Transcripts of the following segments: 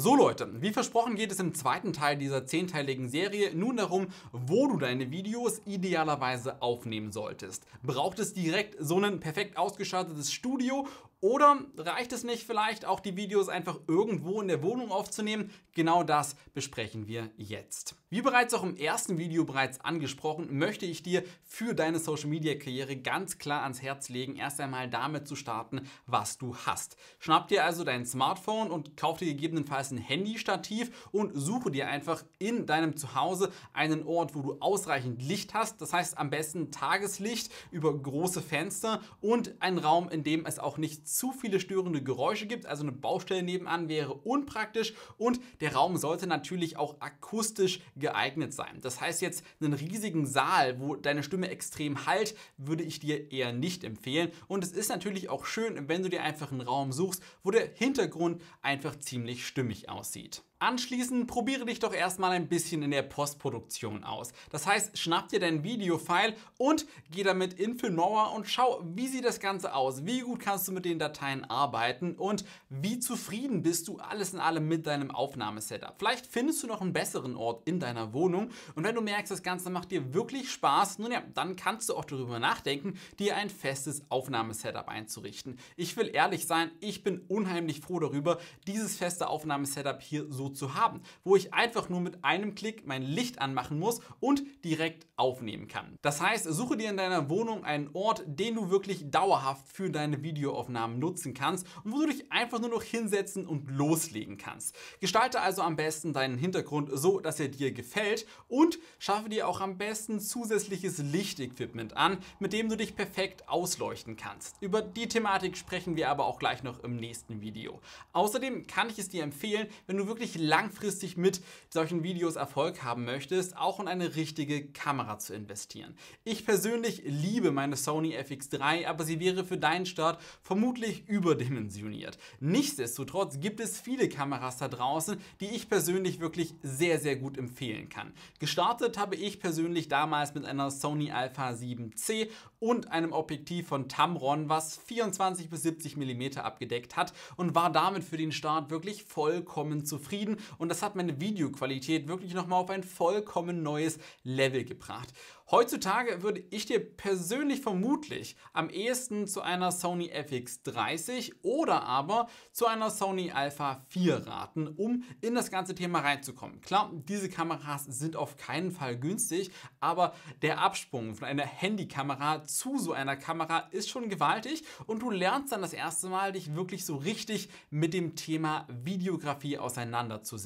So Leute, wie versprochen geht es im zweiten Teil dieser zehnteiligen Serie nun darum, wo du deine Videos idealerweise aufnehmen solltest. Braucht es direkt so ein perfekt ausgestattetes Studio oder reicht es nicht vielleicht auch die Videos einfach irgendwo in der Wohnung aufzunehmen? Genau das besprechen wir jetzt. Wie bereits auch im ersten Video bereits angesprochen, möchte ich dir für deine Social Media Karriere ganz klar ans Herz legen, erst einmal damit zu starten, was du hast. Schnapp dir also dein Smartphone und kauf dir gegebenenfalls ein Handy-Stativ und suche dir einfach in deinem Zuhause einen Ort, wo du ausreichend Licht hast. Das heißt am besten Tageslicht über große Fenster und einen Raum, in dem es auch nicht zu viele störende Geräusche gibt. Also eine Baustelle nebenan wäre unpraktisch und der Raum sollte natürlich auch akustisch geeignet sein. Das heißt jetzt einen riesigen Saal, wo deine Stimme extrem halt, würde ich dir eher nicht empfehlen. Und es ist natürlich auch schön, wenn du dir einfach einen Raum suchst, wo der Hintergrund einfach ziemlich stimmig aussieht. Anschließend probiere dich doch erstmal ein bisschen in der Postproduktion aus. Das heißt, schnapp dir dein Videofile und geh damit in Filmora und schau, wie sieht das Ganze aus, wie gut kannst du mit den Dateien arbeiten und wie zufrieden bist du alles in allem mit deinem Aufnahmesetup. Vielleicht findest du noch einen besseren Ort in deiner Wohnung und wenn du merkst, das Ganze macht dir wirklich Spaß, nun ja, dann kannst du auch darüber nachdenken, dir ein festes Aufnahmesetup einzurichten. Ich will ehrlich sein, ich bin unheimlich froh darüber, dieses feste Aufnahmesetup hier so zu haben, wo ich einfach nur mit einem Klick mein Licht anmachen muss und direkt aufnehmen kann. Das heißt, suche dir in deiner Wohnung einen Ort, den du wirklich dauerhaft für deine Videoaufnahmen nutzen kannst und wo du dich einfach nur noch hinsetzen und loslegen kannst. Gestalte also am besten deinen Hintergrund so, dass er dir gefällt und schaffe dir auch am besten zusätzliches Lichtequipment an, mit dem du dich perfekt ausleuchten kannst. Über die Thematik sprechen wir aber auch gleich noch im nächsten Video. Außerdem kann ich es dir empfehlen, wenn du wirklich langfristig mit solchen Videos Erfolg haben möchtest, auch in eine richtige Kamera zu investieren. Ich persönlich liebe meine Sony FX3, aber sie wäre für deinen Start vermutlich überdimensioniert. Nichtsdestotrotz gibt es viele Kameras da draußen, die ich persönlich wirklich sehr, sehr gut empfehlen kann. Gestartet habe ich persönlich damals mit einer Sony Alpha 7C und einem Objektiv von Tamron, was 24 bis 70 mm abgedeckt hat und war damit für den Start wirklich vollkommen zufrieden geschrieben und das hat meine Videoqualität wirklich nochmal auf ein vollkommen neues Level gebracht. Heutzutage würde ich dir persönlich vermutlich am ehesten zu einer Sony FX30 oder aber zu einer Sony Alpha 4 raten, um in das ganze Thema reinzukommen. Klar, diese Kameras sind auf keinen Fall günstig, aber der Absprung von einer Handykamera zu so einer Kamera ist schon gewaltig und du lernst dann das erste Mal, dich wirklich so richtig mit dem Thema Videografie auseinanderzusetzen zu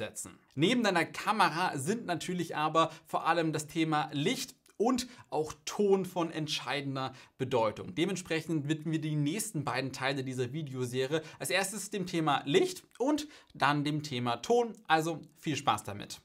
Neben deiner Kamera sind natürlich aber vor allem das Thema Licht und auch Ton von entscheidender Bedeutung. Dementsprechend widmen wir die nächsten beiden Teile dieser Videoserie als erstes dem Thema Licht und dann dem Thema Ton. Also viel Spaß damit.